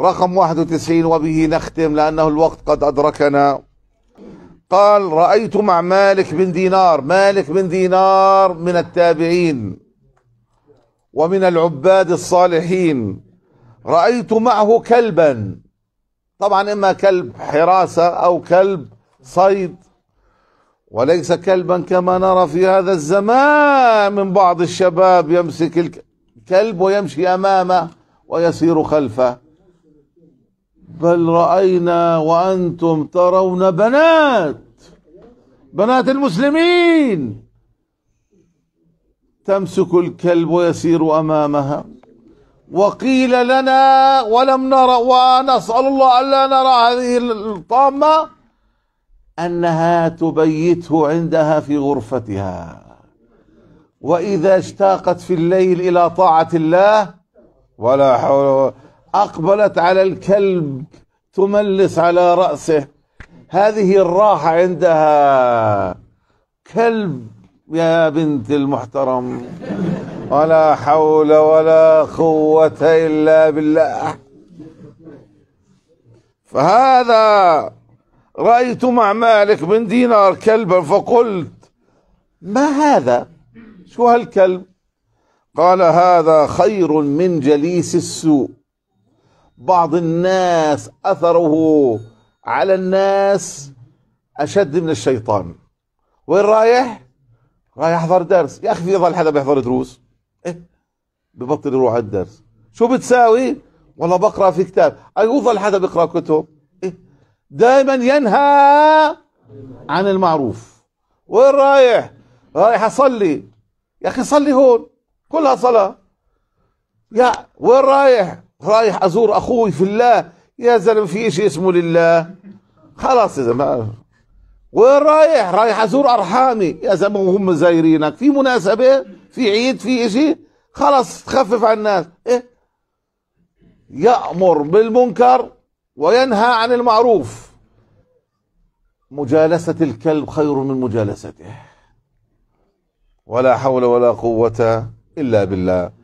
رقم 91 وبه نختم لأنه الوقت قد أدركنا قال رأيت مع مالك بن دينار مالك بن دينار من التابعين ومن العباد الصالحين رأيت معه كلبا طبعا إما كلب حراسة أو كلب صيد وليس كلبا كما نرى في هذا الزمان من بعض الشباب يمسك الكلب ويمشي أمامه ويسير خلفه بل رأينا وأنتم ترون بنات بنات المسلمين تمسك الكلب ويسير أمامها وقيل لنا ولم نرى ونسأل الله ألا نرى هذه الطامة أنها تبيته عندها في غرفتها وإذا اشتاقت في الليل إلى طاعة الله ولا حول أقبلت على الكلب تملس على رأسه هذه الراحة عندها كلب يا بنت المحترم ولا حول ولا قوة إلا بالله فهذا رأيت مع مالك بن دينار كلبا فقلت ما هذا شو هالكلب قال هذا خير من جليس السوء بعض الناس أثره على الناس أشد من الشيطان وين رايح؟ رايح أحضر درس يا أخي في ظل حدا بيحضر دروس إيه ببطل يروح على الدرس شو بتساوي؟ والله بقرأ في كتاب أيوه ظل حدا بيقرأ كتب إيه دائما ينهى عن المعروف وين رايح؟ رايح أصلي يا أخي صلي هون كلها صلاة يا وين رايح؟ رايح ازور اخوي في الله يا زلمه في شيء اسمه لله خلاص يا زلمه وين رايح رايح ازور ارحامي يا زلمه وهم زايرينك في مناسبه في عيد في شيء خلاص تخفف عن الناس ايه يامر بالمنكر وينهى عن المعروف مجالسه الكلب خير من مجالسته ولا حول ولا قوه الا بالله